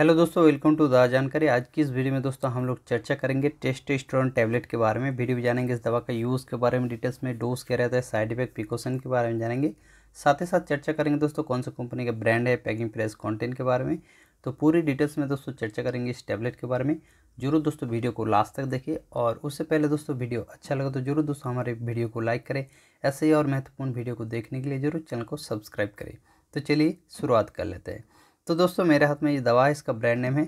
hello दोस्तों welcome to दा जानकारी आज की इस वीडियो में दोस्तों हम लोग चर्चा करेंगे टेस्ट स्टोरेंट टैबलेट के बारे में वीडियो भी जानेंगे इस दवा का यूज़ के बारे में डिटेल्स में डोज क्या रहता है साइड इफेक्ट प्रिकॉशन के बारे में जानेंगे साथ ही साथ चर्चा करेंगे दोस्तों कौन सा कंपनी का ब्रांड है पैकिंग प्राइस कॉन्टेंट के बारे में तो पूरी डिटेल्स में दोस्तों चर्चा करेंगे इस टैबलेट के बारे में जरूर दोस्तों वीडियो को लास्ट तक देखिए और उससे पहले दोस्तों वीडियो अच्छा लगा तो जरूर दोस्तों हमारे वीडियो को लाइक करें ऐसे ही और महत्वपूर्ण वीडियो को देखने के लिए जरूर चैनल को सब्सक्राइब करें तो चलिए शुरुआत कर लेते हैं तो दोस्तों मेरे हाथ में ये दवा है इसका ब्रांड नेम है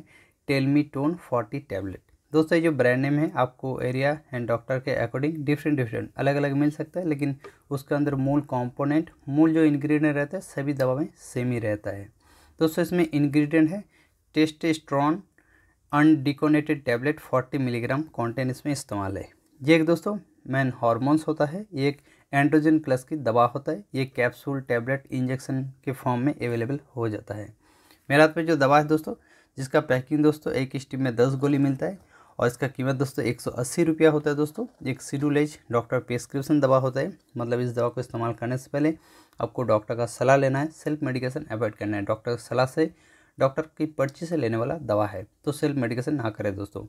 टेलमी टोन फोर्टी टैबलेट दोस्तों ये जो ब्रांड नेम है आपको एरिया एंड डॉक्टर के अकॉर्डिंग डिफरेंट डिफरेंट अलग अलग मिल सकता है लेकिन उसके अंदर मूल कंपोनेंट मूल जो इंग्रेडिएंट रहता है सभी दवा में सेम ही रहता है दोस्तों इसमें इंग्रेडिएंट है testosterone undecanoate tablet 40 milligram contain इसमें इस्तेमाल है ये एक दोस्तों मैन हॉर्मोन्स होता है ये एक एंड्रोजन क्लस की दवा होता है ये कैप्सूल टैबलेट इंजेक्शन के फॉर्म में अवेलेबल हो जाता है मेरे हाथ में जो दवा है दोस्तों जिसका पैकिंग दोस्तों एक स्टीम में दस गोली मिलता है और इसका कीमत दोस्तों एक रुपया होता है दोस्तों एक सीडुलेज डॉक्टर प्रिस्क्रिप्शन दवा होता है मतलब इस दवा को इस्तेमाल करने से पहले आपको डॉक्टर का सलाह लेना है सेल्फ मेडिकेशन अवॉइड करना है डॉक्टर सलाह से डॉक्टर की पर्ची से लेने वाला दवा है तो सेल्फ मेडिकेशन ना करें दोस्तों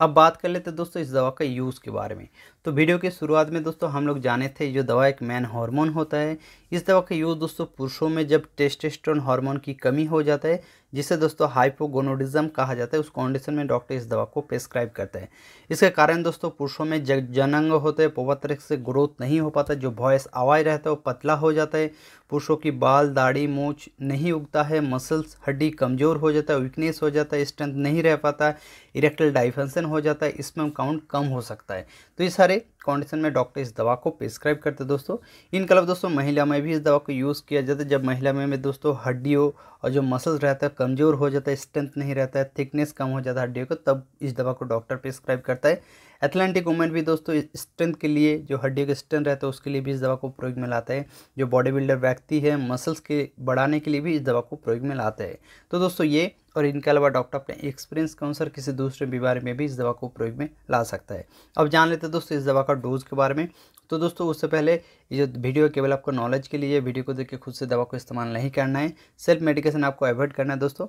अब बात कर लेते दोस्तों इस दवा का यूज़ के बारे में तो वीडियो के शुरुआत में दोस्तों हम लोग जाने थे जो दवा एक मैन हार्मोन होता है इस दवा का यूज़ दोस्तों पुरुषों में जब टेस्टेस्टोन हार्मोन की कमी हो जाता है जिसे दोस्तों हाइपोगोनोडिज्म कहा जाता है उस कंडीशन में डॉक्टर इस दवा को प्रेस्क्राइब करते हैं इसके कारण दोस्तों पुरुषों में जनंग होते हैं पवत्र से ग्रोथ नहीं हो पाता जो वॉयस आवाज रहता है वो पतला हो जाता है पुरुषों की बाल दाढ़ी मूछ नहीं उगता है मसल्स हड्डी कमज़ोर हो जाता है वीकनेस हो जाता है स्ट्रेंथ नहीं रह पाता इरेक्टल डाइफेंसन हो जाता है इसमें काउंट कम हो सकता है तो ये सारे कंडीशन में डॉक्टर इस दवा को प्रिस्क्राइब करते हैं दोस्तों अलावा दोस्तों महिला में भी इस दवा को यूज़ किया जाता है जब महिला में, में दोस्तों हड्डियों और जो मसल्स रहता है कमज़ोर हो जाता है स्ट्रेंथ नहीं रहता है थिकनेस कम हो जाता है हड्डियों को तब इस दवा को डॉक्टर प्रिस्क्राइब करता है एथलेटिक वूमेन भी दोस्तों स्ट्रेंथ के लिए जो हड्डियों के स्ट्रेंथ रहता है उसके लिए भी इस दवा को प्रयोग में लाता है जो बॉडी बिल्डर व्यक्ति है मसल्स के बढ़ाने के लिए भी इस दवा को प्रयोग में लाता है तो दोस्तों ये और इनके अलावा डॉक्टर अपने एक्सपीरियंस के अनुसार किसी दूसरे बीमारी में भी इस दवा को प्रयोग में ला सकता है अब जान लेते हैं दोस्तों इस दवा का डोज के बारे में तो दोस्तों उससे पहले ये जो वीडियो केवल आपको नॉलेज के लिए वीडियो को देख के खुद से दवा को इस्तेमाल नहीं करना है सेल्फ मेडिकेशन आपको अवॉइड करना है दोस्तों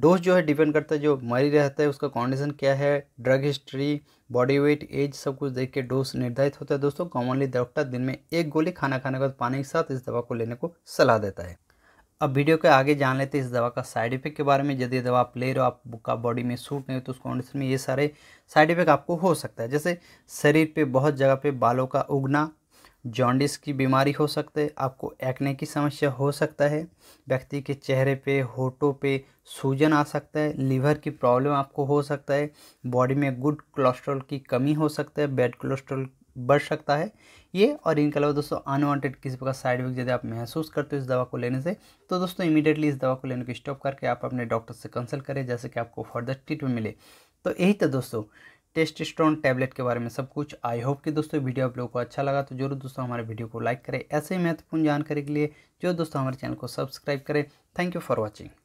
डोज जो है डिपेंड करता है जो मरीज रहता है उसका कंडीशन क्या है drug history body weight age सब कुछ देख के डोज निर्धारित होता है दोस्तों कॉमनली डॉक्टर दिन में एक गोली खाना खाने के बाद पानी के साथ इस दवा को लेने को सलाह देता है अब वीडियो के आगे जान लेते हैं इस दवा का साइड इफेक्ट के बारे में यदि दवा आप ले रहे हो आपका बॉडी में सूट नहीं हो तो उस कॉन्डिशन में ये सारे साइड इफेक्ट आपको हो सकता है जैसे शरीर पर बहुत जगह पे बालों का उगना जॉन्डिस की बीमारी हो सकती है आपको एक्ने की समस्या हो सकता है व्यक्ति के चेहरे पे होठों पे सूजन आ सकता है लीवर की प्रॉब्लम आपको हो सकता है बॉडी में गुड कोलेस्ट्रॉल की कमी हो सकता है बैड कोलेस्ट्रॉल बढ़ सकता है ये और इनके अलावा दोस्तों अनवांटेड किसी प्रकार साइड इफेक्ट यदि आप महसूस करते हो इस दवा को लेने से तो दोस्तों इमीडिएटली इस दवा को लेने को स्टॉप करके आप अपने डॉक्टर से कंसल्ट करें जैसे कि आपको फर्दर ट्रीटमेंट मिले तो यही था दोस्तों टेस्टस्टोन टैबलेट के बारे में सब कुछ आई होप कि दोस्तों वीडियो आप लोगों को अच्छा लगा तो जरूर दोस्तों हमारे वीडियो को लाइक करें ऐसे ही महत्वपूर्ण जानकारी के लिए जो दोस्तों हमारे चैनल को सब्सक्राइब करें थैंक यू फॉर वॉचिंग